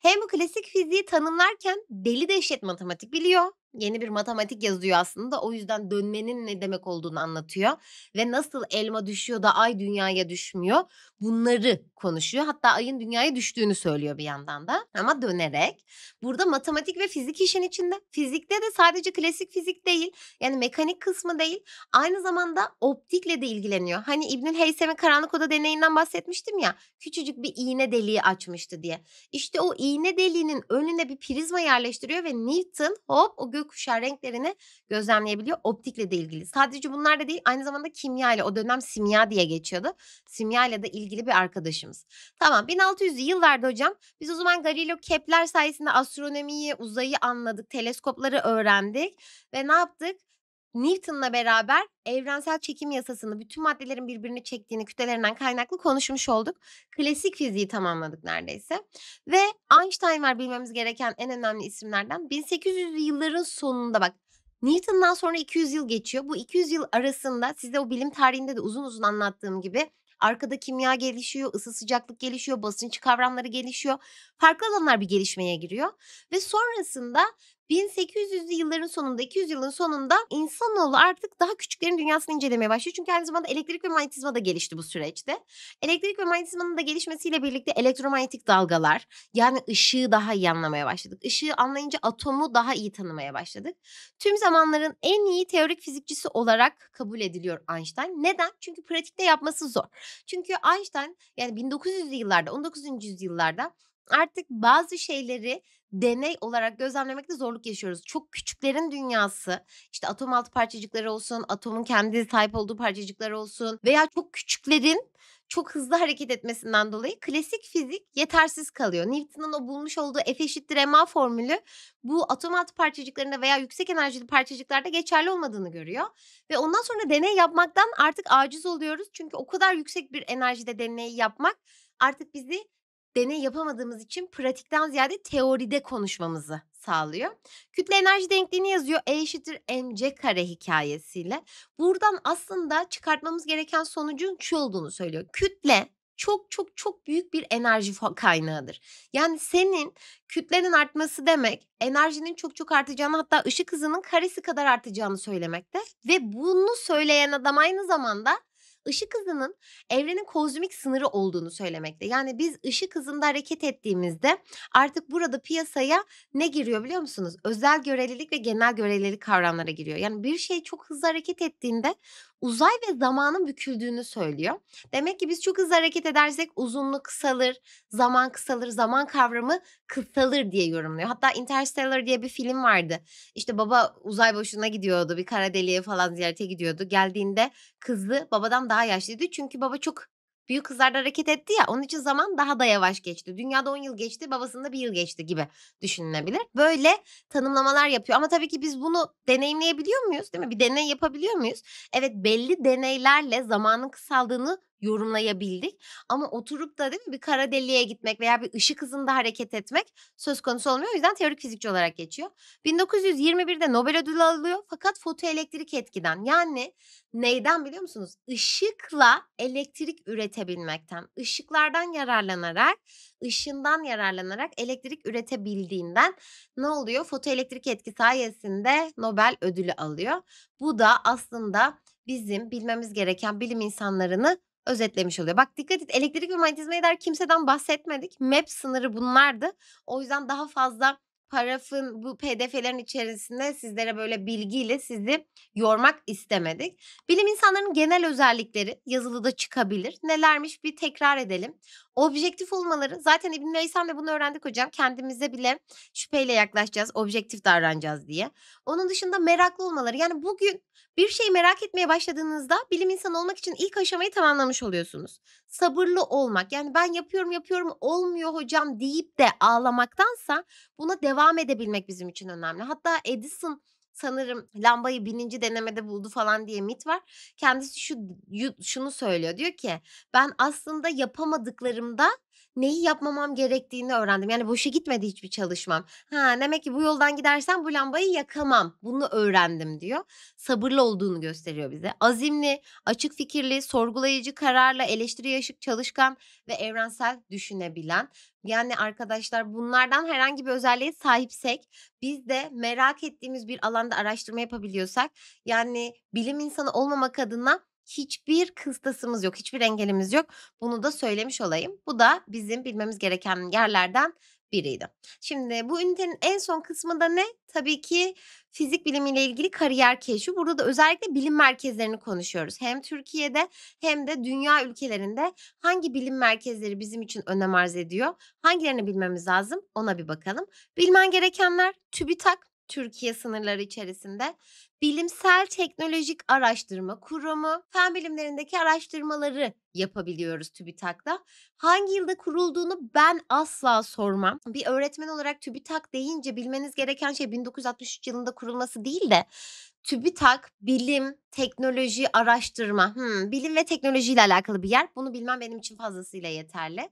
hem bu klasik fiziği tanımlarken deli dehşet matematik biliyor yeni bir matematik yazıyor aslında. O yüzden dönmenin ne demek olduğunu anlatıyor ve nasıl elma düşüyor da ay dünyaya düşmüyor. Bunları konuşuyor. Hatta ayın dünyaya düştüğünü söylüyor bir yandan da ama dönerek. Burada matematik ve fizik işin içinde. Fizikte de sadece klasik fizik değil. Yani mekanik kısmı değil. Aynı zamanda optikle de ilgileniyor. Hani İbnül Heysem'in karanlık oda deneyinden bahsetmiştim ya. Küçücük bir iğne deliği açmıştı diye. İşte o iğne deliğinin önüne bir prizma yerleştiriyor ve Newton hop o gök gökkuşağı renklerini gözlemleyebiliyor optikle de ilgili. Sadece bunlar da değil aynı zamanda kimya ile o dönem simya diye geçiyordu. Simya ile de ilgili bir arkadaşımız. Tamam 1600'lü yıllarda hocam biz o zaman Galileo Kepler sayesinde astronomiyi, uzayı anladık, teleskopları öğrendik ve ne yaptık? Newton'la beraber evrensel çekim yasasını bütün maddelerin birbirini çektiğini kütlelerinden kaynaklı konuşmuş olduk. Klasik fiziği tamamladık neredeyse. Ve Einstein var bilmemiz gereken en önemli isimlerden. 1800 yılların sonunda bak Newton'dan sonra 200 yıl geçiyor. Bu 200 yıl arasında size o bilim tarihinde de uzun uzun anlattığım gibi arkada kimya gelişiyor, ısı sıcaklık gelişiyor, basınç kavramları gelişiyor. Farklı alanlar bir gelişmeye giriyor ve sonrasında 1800'lü yılların sonunda, 200 yılın sonunda insanoğlu artık daha küçüklerin dünyasını incelemeye başlıyor. Çünkü aynı zamanda elektrik ve manyetizma da gelişti bu süreçte. Elektrik ve manyetizmanın da gelişmesiyle birlikte elektromanyetik dalgalar, yani ışığı daha iyi anlamaya başladık. Işığı anlayınca atomu daha iyi tanımaya başladık. Tüm zamanların en iyi teorik fizikçisi olarak kabul ediliyor Einstein. Neden? Çünkü pratikte yapması zor. Çünkü Einstein yani 1900'lü yıllarda, 19. yüzyıllarda artık bazı şeyleri deney olarak gözlemlemekte zorluk yaşıyoruz. Çok küçüklerin dünyası işte atom altı parçacıkları olsun, atomun kendi sahip olduğu parçacıklar olsun veya çok küçüklerin çok hızlı hareket etmesinden dolayı klasik fizik yetersiz kalıyor. Newton'un o bulmuş olduğu F eşittir ma formülü bu atom altı parçacıklarında veya yüksek enerjili parçacıklarda geçerli olmadığını görüyor. Ve ondan sonra deney yapmaktan artık aciz oluyoruz. Çünkü o kadar yüksek bir enerjide deneyi yapmak artık bizi deney yapamadığımız için pratikten ziyade teoride konuşmamızı sağlıyor. Kütle enerji denkliğini yazıyor E eşittir mc kare hikayesiyle. Buradan aslında çıkartmamız gereken sonucun şu olduğunu söylüyor. Kütle çok çok çok büyük bir enerji kaynağıdır. Yani senin kütlenin artması demek enerjinin çok çok artacağını hatta ışık hızının karesi kadar artacağını söylemekte. Ve bunu söyleyen adam aynı zamanda ışık hızının evrenin kozmik sınırı olduğunu söylemekte. Yani biz ışık hızında hareket ettiğimizde artık burada piyasaya ne giriyor biliyor musunuz? Özel görelilik ve genel görelilik kavramlara giriyor. Yani bir şey çok hızlı hareket ettiğinde uzay ve zamanın büküldüğünü söylüyor. Demek ki biz çok hızlı hareket edersek uzunluk kısalır, zaman kısalır, zaman kavramı kısalır diye yorumluyor. Hatta Interstellar diye bir film vardı. İşte baba uzay boşuna gidiyordu, bir kara deliğe falan ziyarete gidiyordu. Geldiğinde kızı babadan daha yaşlıydı çünkü baba çok büyük kızlarda hareket etti ya onun için zaman daha da yavaş geçti. Dünyada 10 yıl geçti babasında 1 yıl geçti gibi düşünülebilir. Böyle tanımlamalar yapıyor ama tabii ki biz bunu deneyimleyebiliyor muyuz değil mi? Bir deney yapabiliyor muyuz? Evet belli deneylerle zamanın kısaldığını yorumlayabildik. Ama oturup da değil mi bir kara deliğe gitmek veya bir ışık hızında hareket etmek söz konusu olmuyor. O yüzden teorik fizikçi olarak geçiyor. 1921'de Nobel ödülü alıyor fakat fotoelektrik etkiden yani neyden biliyor musunuz? Işıkla elektrik üretebilmekten, ışıklardan yararlanarak, ışından yararlanarak elektrik üretebildiğinden ne oluyor? Fotoelektrik etki sayesinde Nobel ödülü alıyor. Bu da aslında bizim bilmemiz gereken bilim insanlarını özetlemiş oluyor. Bak dikkat et elektrik ve manyetizmaya dair kimseden bahsetmedik. MAP sınırı bunlardı. O yüzden daha fazla parafın bu pdf'lerin içerisinde sizlere böyle bilgiyle sizi yormak istemedik. Bilim insanlarının genel özellikleri yazılıda çıkabilir. Nelermiş bir tekrar edelim objektif olmaları zaten İbn da bunu öğrendik hocam. Kendimize bile şüpheyle yaklaşacağız, objektif davranacağız diye. Onun dışında meraklı olmaları. Yani bugün bir şeyi merak etmeye başladığınızda bilim insanı olmak için ilk aşamayı tamamlamış oluyorsunuz. Sabırlı olmak. Yani ben yapıyorum yapıyorum olmuyor hocam deyip de ağlamaktansa buna devam edebilmek bizim için önemli. Hatta Edison sanırım lambayı bininci denemede buldu falan diye mit var. Kendisi şu şunu söylüyor. Diyor ki ben aslında yapamadıklarımda Neyi yapmamam gerektiğini öğrendim. Yani boşa gitmedi hiçbir çalışmam. Ha demek ki bu yoldan gidersen bu lambayı yakamam. Bunu öğrendim diyor. Sabırlı olduğunu gösteriyor bize. Azimli, açık fikirli, sorgulayıcı, kararlı, eleştiri aşık, çalışkan ve evrensel düşünebilen. Yani arkadaşlar bunlardan herhangi bir özelliğe sahipsek biz de merak ettiğimiz bir alanda araştırma yapabiliyorsak yani bilim insanı olmamak adına hiçbir kıstasımız yok, hiçbir engelimiz yok. Bunu da söylemiş olayım. Bu da bizim bilmemiz gereken yerlerden biriydi. Şimdi bu ünitenin en son kısmında ne? Tabii ki fizik bilimiyle ilgili kariyer keşfi. Burada da özellikle bilim merkezlerini konuşuyoruz. Hem Türkiye'de hem de dünya ülkelerinde hangi bilim merkezleri bizim için önem arz ediyor? Hangilerini bilmemiz lazım? Ona bir bakalım. Bilmen gerekenler TÜBİTAK, Türkiye sınırları içerisinde Bilimsel Teknolojik Araştırma Kurumu fen bilimlerindeki araştırmaları yapabiliyoruz TÜBİTAK'ta. Hangi yılda kurulduğunu ben asla sormam. Bir öğretmen olarak TÜBİTAK deyince bilmeniz gereken şey 1963 yılında kurulması değil de TÜBİTAK bilim, teknoloji, araştırma. Hmm, bilim ve teknolojiyle alakalı bir yer. Bunu bilmem benim için fazlasıyla yeterli.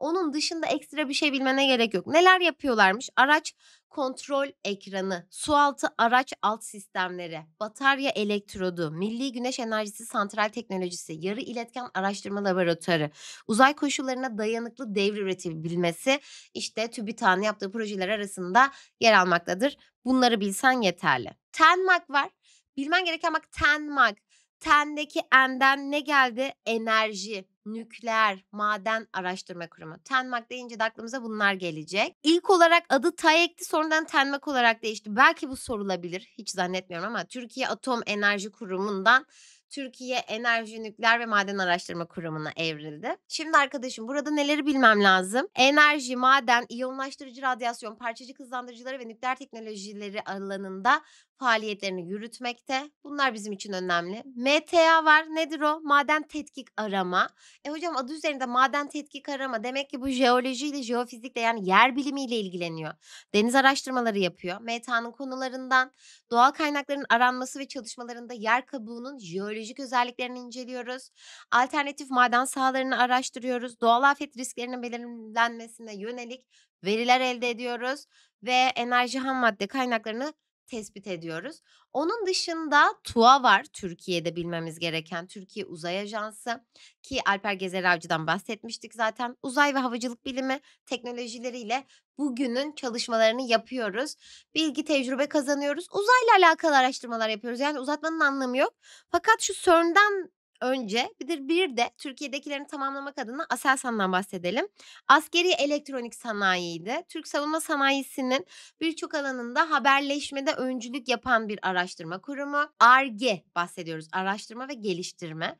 Onun dışında ekstra bir şey bilmene gerek yok. Neler yapıyorlarmış? Araç kontrol ekranı, sualtı araç alt sistemleri, batarya elektrodu, milli güneş enerjisi santral teknolojisi, yarı iletken araştırma laboratuvarı, uzay koşullarına dayanıklı devir üretebilmesi işte TÜBİTAK'ın yaptığı projeler arasında yer almaktadır. Bunları bilsen yeterli. Tenmak var. Bilmen gereken bak tenmak. Tendeki enden ne geldi? Enerji nükleer maden araştırma kurumu. Tenmak deyince de aklımıza bunlar gelecek. İlk olarak adı TAEK'ti sonradan Tenmak olarak değişti. Belki bu sorulabilir hiç zannetmiyorum ama Türkiye Atom Enerji Kurumu'ndan Türkiye Enerji Nükleer ve Maden Araştırma Kurumu'na evrildi. Şimdi arkadaşım burada neleri bilmem lazım? Enerji, maden, iyonlaştırıcı radyasyon, parçacık hızlandırıcıları ve nükleer teknolojileri alanında faaliyetlerini yürütmekte. Bunlar bizim için önemli. MTA var. Nedir o? Maden tetkik arama. E hocam adı üzerinde maden tetkik arama. Demek ki bu jeolojiyle, jeofizikle yani yer bilimiyle ilgileniyor. Deniz araştırmaları yapıyor. MTA'nın konularından doğal kaynakların aranması ve çalışmalarında yer kabuğunun jeolojik özelliklerini inceliyoruz. Alternatif maden sahalarını araştırıyoruz. Doğal afet risklerinin belirlenmesine yönelik veriler elde ediyoruz ve enerji ham madde kaynaklarını tespit ediyoruz. Onun dışında TUA var Türkiye'de bilmemiz gereken Türkiye Uzay Ajansı ki Alper Gezer Avcı'dan bahsetmiştik zaten. Uzay ve havacılık bilimi teknolojileriyle bugünün çalışmalarını yapıyoruz. Bilgi, tecrübe kazanıyoruz. Uzayla alakalı araştırmalar yapıyoruz. Yani uzatmanın anlamı yok. Fakat şu CERN'den önce bir, bir de Türkiye'dekilerini tamamlamak adına Aselsan'dan bahsedelim. Askeri elektronik sanayiydi. Türk savunma sanayisinin birçok alanında haberleşmede öncülük yapan bir araştırma kurumu. ARGE bahsediyoruz. Araştırma ve geliştirme.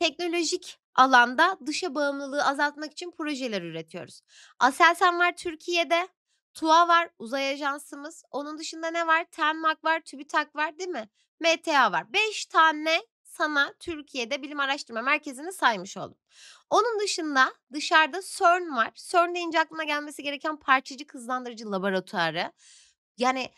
Teknolojik alanda dışa bağımlılığı azaltmak için projeler üretiyoruz. Aselsan var Türkiye'de. TUA var uzay ajansımız. Onun dışında ne var? Tenmak var, TÜBİTAK var değil mi? MTA var. 5 tane sana Türkiye'de Bilim Araştırma Merkezi'ni saymış oldum. Onun dışında dışarıda CERN var. CERN deyince aklına gelmesi gereken parçacık hızlandırıcı laboratuvarı. Yani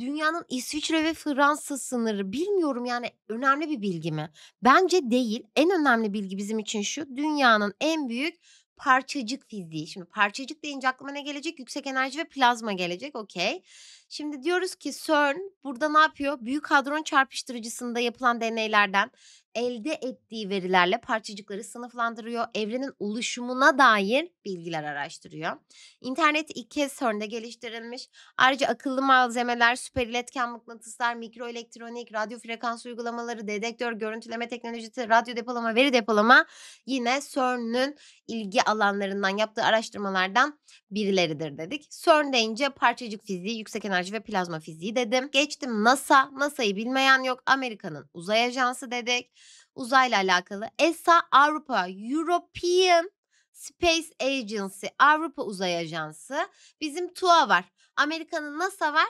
dünyanın İsviçre ve Fransa sınırı bilmiyorum yani önemli bir bilgi mi? Bence değil. En önemli bilgi bizim için şu. Dünyanın en büyük parçacık fiziği. Şimdi parçacık deyince aklıma ne gelecek? Yüksek enerji ve plazma gelecek. Okey. Şimdi diyoruz ki CERN burada ne yapıyor? Büyük hadron çarpıştırıcısında yapılan deneylerden elde ettiği verilerle parçacıkları sınıflandırıyor, evrenin oluşumuna dair bilgiler araştırıyor. İnternet ilk kez CERN'de geliştirilmiş. Ayrıca akıllı malzemeler, süper iletken mıknatıslar, mikroelektronik, radyo frekans uygulamaları, dedektör, görüntüleme teknolojisi, radyo depolama, veri depolama yine CERN'ün ilgi alanlarından yaptığı araştırmalardan birileridir dedik. CERN deyince parçacık fiziği, yüksek enerji ve plazma fiziği dedim. Geçtim NASA. NASA'yı bilmeyen yok. Amerika'nın uzay ajansı dedik uzayla alakalı. ESA Avrupa European Space Agency Avrupa Uzay Ajansı. Bizim TUA var. Amerika'nın NASA var.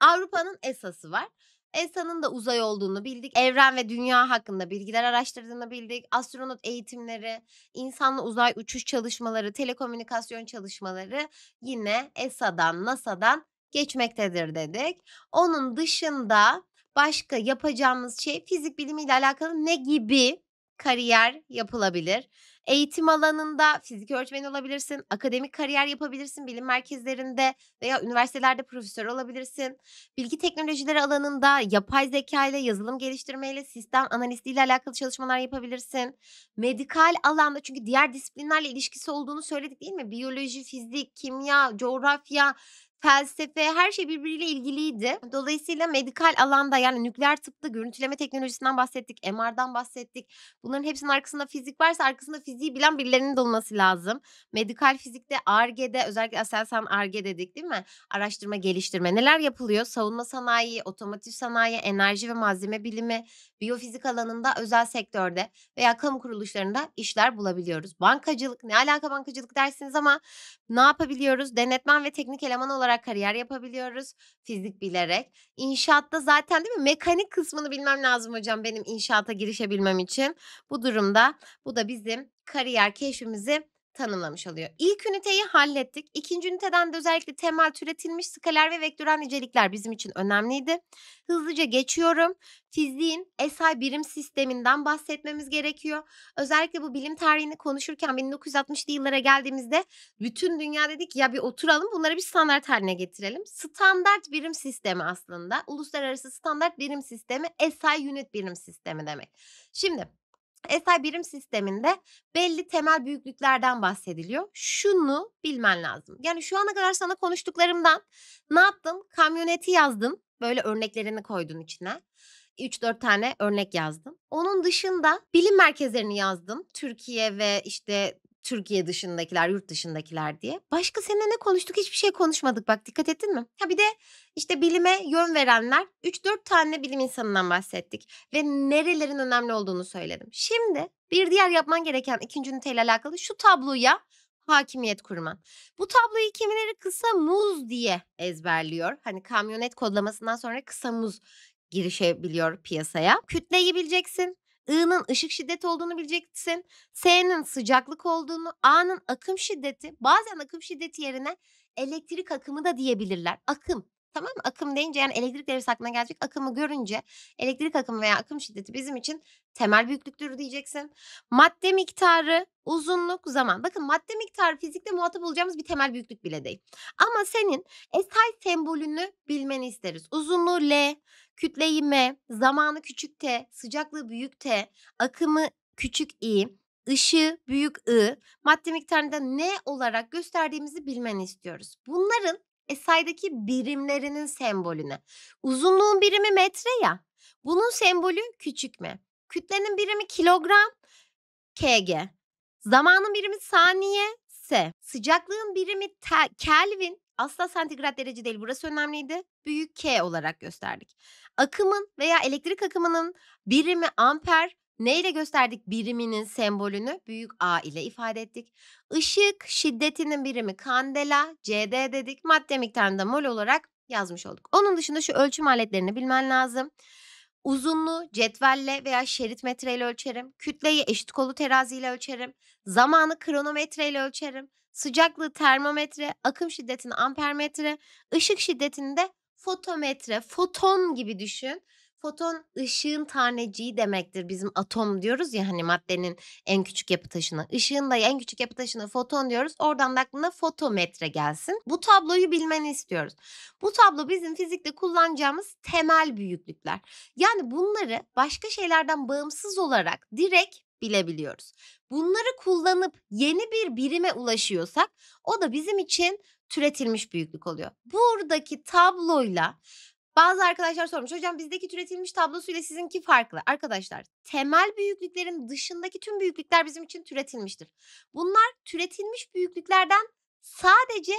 Avrupa'nın ESA'sı var. ESA'nın da uzay olduğunu bildik. Evren ve dünya hakkında bilgiler araştırdığını bildik. Astronot eğitimleri, insanlı uzay uçuş çalışmaları, telekomünikasyon çalışmaları yine ESA'dan, NASA'dan geçmektedir dedik. Onun dışında başka yapacağımız şey fizik bilimiyle alakalı ne gibi kariyer yapılabilir? Eğitim alanında fizik öğretmeni olabilirsin, akademik kariyer yapabilirsin, bilim merkezlerinde veya üniversitelerde profesör olabilirsin. Bilgi teknolojileri alanında yapay zeka ile yazılım geliştirmeyle, sistem analistiyle alakalı çalışmalar yapabilirsin. Medikal alanda çünkü diğer disiplinlerle ilişkisi olduğunu söyledik değil mi? Biyoloji, fizik, kimya, coğrafya, felsefe her şey birbiriyle ilgiliydi. Dolayısıyla medikal alanda yani nükleer tıpta görüntüleme teknolojisinden bahsettik, MR'dan bahsettik. Bunların hepsinin arkasında fizik varsa arkasında fiziği bilen birilerinin de olması lazım. Medikal fizikte ARGE'de özellikle Aselsan ARGE dedik değil mi? Araştırma geliştirme neler yapılıyor? Savunma sanayi, otomotiv sanayi, enerji ve malzeme bilimi, biyofizik alanında özel sektörde veya kamu kuruluşlarında işler bulabiliyoruz. Bankacılık ne alaka bankacılık dersiniz ama ne yapabiliyoruz? Denetmen ve teknik eleman olarak olarak kariyer yapabiliyoruz. Fizik bilerek. İnşaatta zaten değil mi mekanik kısmını bilmem lazım hocam benim inşaata girişebilmem için. Bu durumda bu da bizim kariyer keşfimizi tanımlamış oluyor. İlk üniteyi hallettik. İkinci üniteden de özellikle temel türetilmiş skaler ve vektörel nicelikler bizim için önemliydi. Hızlıca geçiyorum. Fiziğin SI birim sisteminden bahsetmemiz gerekiyor. Özellikle bu bilim tarihini konuşurken 1960'lı yıllara geldiğimizde bütün dünya dedik ya bir oturalım bunları bir standart haline getirelim. Standart birim sistemi aslında. Uluslararası standart birim sistemi SI unit birim sistemi demek. Şimdi SI birim sisteminde belli temel büyüklüklerden bahsediliyor. Şunu bilmen lazım. Yani şu ana kadar sana konuştuklarımdan ne yaptın? Kamyoneti yazdın. Böyle örneklerini koydun içine. 3-4 tane örnek yazdım. Onun dışında bilim merkezlerini yazdım. Türkiye ve işte Türkiye dışındakiler, yurt dışındakiler diye. Başka seninle ne konuştuk? Hiçbir şey konuşmadık bak dikkat ettin mi? Ha bir de işte bilime yön verenler 3-4 tane bilim insanından bahsettik ve nerelerin önemli olduğunu söyledim. Şimdi bir diğer yapman gereken ikinci üniteyle alakalı şu tabloya hakimiyet kurman. Bu tabloyu kimileri kısa muz diye ezberliyor. Hani kamyonet kodlamasından sonra kısa muz girişebiliyor piyasaya. Kütleyi bileceksin, I'nın ışık şiddeti olduğunu bileceksin. S'nin sıcaklık olduğunu, A'nın akım şiddeti. Bazen akım şiddeti yerine elektrik akımı da diyebilirler. Akım. Tamam mı? Akım deyince yani elektrik devresi aklına gelecek. Akımı görünce elektrik akımı veya akım şiddeti bizim için temel büyüklüktür diyeceksin. Madde miktarı, uzunluk, zaman. Bakın madde miktarı fizikte muhatap olacağımız bir temel büyüklük bile değil. Ama senin SI sembolünü bilmeni isteriz. Uzunluğu L, kütle ivme, zamanı küçük t, sıcaklığı büyük t, akımı küçük i, ışığı büyük I, madde miktarında ne olarak gösterdiğimizi bilmeni istiyoruz. Bunların SI'daki birimlerinin sembolüne. Uzunluğun birimi metre ya. Bunun sembolü küçük m. Kütlenin birimi kilogram kg. Zamanın birimi saniye s. Sıcaklığın birimi Kelvin Asla santigrat derece değil burası önemliydi. Büyük K olarak gösterdik. Akımın veya elektrik akımının birimi amper neyle gösterdik biriminin sembolünü? Büyük A ile ifade ettik. Işık şiddetinin birimi kandela, CD dedik. Madde miktarında mol olarak yazmış olduk. Onun dışında şu ölçüm aletlerini bilmen lazım. Uzunluğu cetvelle veya şerit metreyle ölçerim. Kütleyi eşit kolu teraziyle ölçerim. Zamanı kronometreyle ölçerim. Sıcaklığı termometre, akım şiddetini ampermetre, ışık şiddetini de fotometre, foton gibi düşün. Foton ışığın taneciği demektir. Bizim atom diyoruz ya hani maddenin en küçük yapı taşına. Işığın da en küçük yapı taşına foton diyoruz. Oradan da aklına fotometre gelsin. Bu tabloyu bilmeni istiyoruz. Bu tablo bizim fizikte kullanacağımız temel büyüklükler. Yani bunları başka şeylerden bağımsız olarak direkt bilebiliyoruz. Bunları kullanıp yeni bir birime ulaşıyorsak o da bizim için türetilmiş büyüklük oluyor. Buradaki tabloyla bazı arkadaşlar sormuş hocam bizdeki türetilmiş tablosu ile sizinki farklı. Arkadaşlar temel büyüklüklerin dışındaki tüm büyüklükler bizim için türetilmiştir. Bunlar türetilmiş büyüklüklerden sadece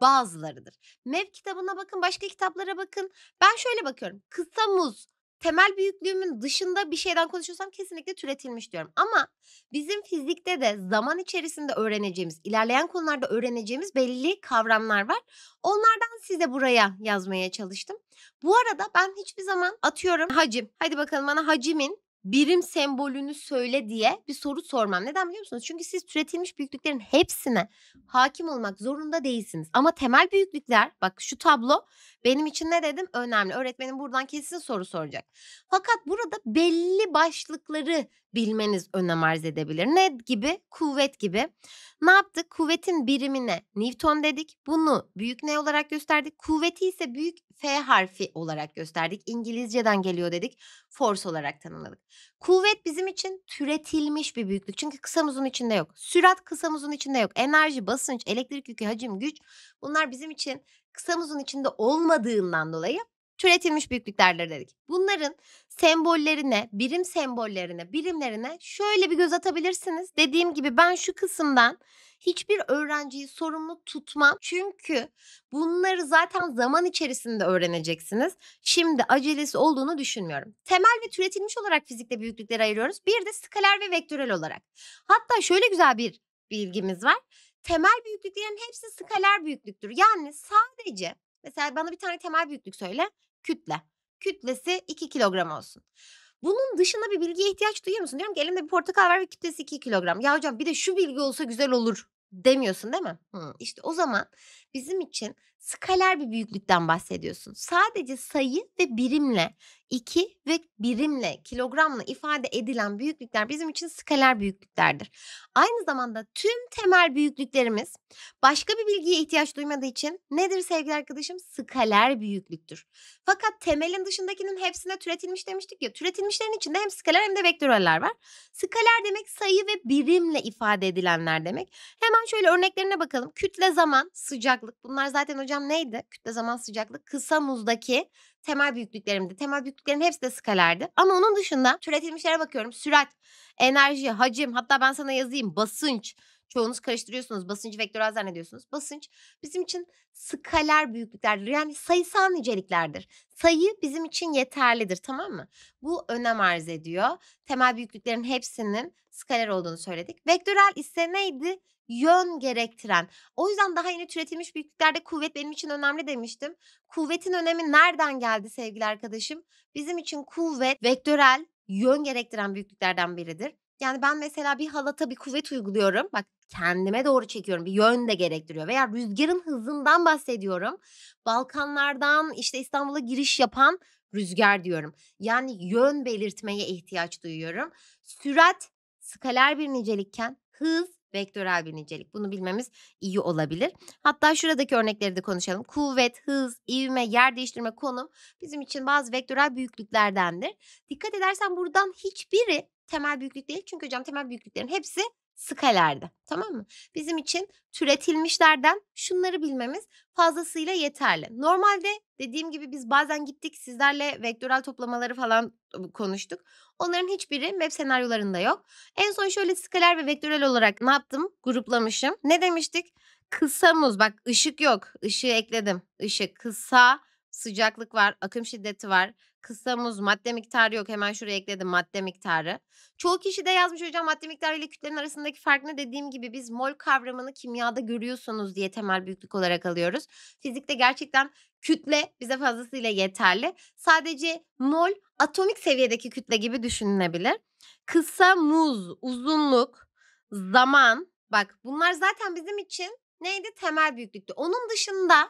bazılarıdır. Mev kitabına bakın, başka kitaplara bakın. Ben şöyle bakıyorum. Kısa muz temel büyüklüğümün dışında bir şeyden konuşuyorsam kesinlikle türetilmiş diyorum. Ama bizim fizikte de zaman içerisinde öğreneceğimiz, ilerleyen konularda öğreneceğimiz belli kavramlar var. Onlardan size buraya yazmaya çalıştım. Bu arada ben hiçbir zaman atıyorum hacim. Hadi bakalım bana hacimin birim sembolünü söyle diye bir soru sormam. Neden biliyor musunuz? Çünkü siz türetilmiş büyüklüklerin hepsine hakim olmak zorunda değilsiniz. Ama temel büyüklükler bak şu tablo benim için ne dedim? Önemli. Öğretmenim buradan kesin soru soracak. Fakat burada belli başlıkları bilmeniz önem arz edebilir. Ne gibi? Kuvvet gibi. Ne yaptık? Kuvvetin birimine Newton dedik. Bunu büyük ne olarak gösterdik? Kuvveti ise büyük F harfi olarak gösterdik. İngilizceden geliyor dedik. Force olarak tanımladık. Kuvvet bizim için türetilmiş bir büyüklük. Çünkü kısa uzun içinde yok. Sürat kısa uzun içinde yok. Enerji, basınç, elektrik yükü, hacim, güç bunlar bizim için kısa uzun içinde olmadığından dolayı türetilmiş büyüklüklerdir dedik. Bunların sembollerine, birim sembollerine, birimlerine şöyle bir göz atabilirsiniz. Dediğim gibi ben şu kısımdan hiçbir öğrenciyi sorumlu tutmam. Çünkü bunları zaten zaman içerisinde öğreneceksiniz. Şimdi acelesi olduğunu düşünmüyorum. Temel ve türetilmiş olarak fizikte büyüklükleri ayırıyoruz. Bir de skaler ve vektörel olarak. Hatta şöyle güzel bir bilgimiz var. Temel büyüklüklerin hepsi skaler büyüklüktür. Yani sadece Mesela bana bir tane temel büyüklük söyle kütle. Kütlesi 2 kilogram olsun. Bunun dışında bir bilgiye ihtiyaç duyuyor musun? Diyorum ki elimde bir portakal var ve kütlesi 2 kilogram. Ya hocam bir de şu bilgi olsa güzel olur demiyorsun değil mi? Hı. İşte o zaman bizim için skaler bir büyüklükten bahsediyorsun. Sadece sayı ve birimle 2 ve birimle, kilogramla ifade edilen büyüklükler bizim için skaler büyüklüklerdir. Aynı zamanda tüm temel büyüklüklerimiz başka bir bilgiye ihtiyaç duymadığı için nedir sevgili arkadaşım? Skaler büyüklüktür. Fakat temelin dışındakinin hepsine türetilmiş demiştik ya. Türetilmişlerin içinde hem skaler hem de vektöreller var. Skaler demek sayı ve birimle ifade edilenler demek. Hemen şöyle örneklerine bakalım. Kütle zaman, sıcaklık. Bunlar zaten hocam neydi? Kütle zaman, sıcaklık. Kısa muzdaki temel büyüklüklerimdi. Temel büyüklüklerin hepsi de skalerdi. Ama onun dışında türetilmişlere bakıyorum. Sürat, enerji, hacim hatta ben sana yazayım basınç, Çoğunuz karıştırıyorsunuz. Basıncı vektörel zannediyorsunuz. Basınç bizim için skaler büyüklüklerdir. Yani sayısal niceliklerdir. Sayı bizim için yeterlidir tamam mı? Bu önem arz ediyor. Temel büyüklüklerin hepsinin skaler olduğunu söyledik. Vektörel ise neydi? Yön gerektiren. O yüzden daha yeni türetilmiş büyüklüklerde kuvvet benim için önemli demiştim. Kuvvetin önemi nereden geldi sevgili arkadaşım? Bizim için kuvvet vektörel yön gerektiren büyüklüklerden biridir. Yani ben mesela bir halata bir kuvvet uyguluyorum. Bak kendime doğru çekiyorum. Bir yön de gerektiriyor. Veya rüzgarın hızından bahsediyorum. Balkanlardan işte İstanbul'a giriş yapan rüzgar diyorum. Yani yön belirtmeye ihtiyaç duyuyorum. Sürat skaler bir nicelikken hız vektörel bir nicelik. Bunu bilmemiz iyi olabilir. Hatta şuradaki örnekleri de konuşalım. Kuvvet, hız, ivme, yer değiştirme, konum bizim için bazı vektörel büyüklüklerdendir. Dikkat edersen buradan hiçbiri temel büyüklük değil. Çünkü hocam temel büyüklüklerin hepsi skalerde. Tamam mı? Bizim için türetilmişlerden şunları bilmemiz fazlasıyla yeterli. Normalde dediğim gibi biz bazen gittik sizlerle vektörel toplamaları falan ıı, konuştuk. Onların hiçbiri web senaryolarında yok. En son şöyle skaler ve vektörel olarak ne yaptım? Gruplamışım. Ne demiştik? Kısa muz bak ışık yok. Işığı ekledim. Işık kısa sıcaklık var, akım şiddeti var, Kısa muz madde miktarı yok. Hemen şuraya ekledim madde miktarı. Çoğu kişi de yazmış hocam madde miktarı ile kütlenin arasındaki fark ne? Dediğim gibi biz mol kavramını kimyada görüyorsunuz diye temel büyüklük olarak alıyoruz. Fizikte gerçekten kütle bize fazlasıyla yeterli. Sadece mol atomik seviyedeki kütle gibi düşünülebilir. Kısa muz, uzunluk, zaman bak bunlar zaten bizim için neydi? Temel büyüklükte. Onun dışında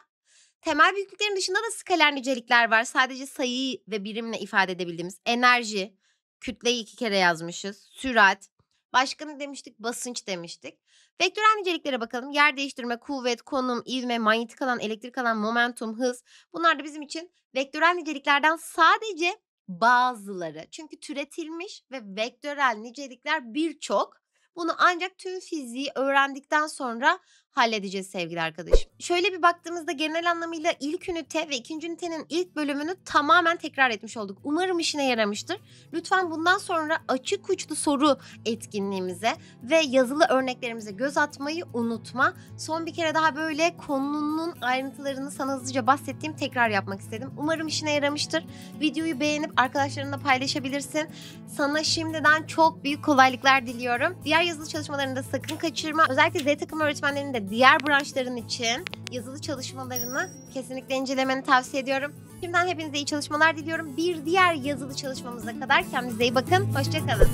Temel büyüklüklerin dışında da skaler nicelikler var. Sadece sayı ve birimle ifade edebildiğimiz enerji, kütleyi iki kere yazmışız, sürat, başka ne demiştik? Basınç demiştik. Vektörel niceliklere bakalım. Yer değiştirme, kuvvet, konum, ivme, manyetik alan, elektrik alan, momentum, hız. Bunlar da bizim için vektörel niceliklerden sadece bazıları. Çünkü türetilmiş ve vektörel nicelikler birçok. Bunu ancak tüm fiziği öğrendikten sonra halledeceğiz sevgili arkadaşım. Şöyle bir baktığımızda genel anlamıyla ilk ünite ve ikinci ünitenin ilk bölümünü tamamen tekrar etmiş olduk. Umarım işine yaramıştır. Lütfen bundan sonra açık uçlu soru etkinliğimize ve yazılı örneklerimize göz atmayı unutma. Son bir kere daha böyle konunun ayrıntılarını sana hızlıca bahsettiğim tekrar yapmak istedim. Umarım işine yaramıştır. Videoyu beğenip arkadaşlarınla paylaşabilirsin. Sana şimdiden çok büyük kolaylıklar diliyorum. Diğer yazılı çalışmalarını da sakın kaçırma. Özellikle Z takım öğretmenlerinin de diğer branşların için yazılı çalışmalarını kesinlikle incelemeni tavsiye ediyorum. Şimdiden hepinize iyi çalışmalar diliyorum. Bir diğer yazılı çalışmamıza kadar kendinize iyi bakın. Hoşçakalın.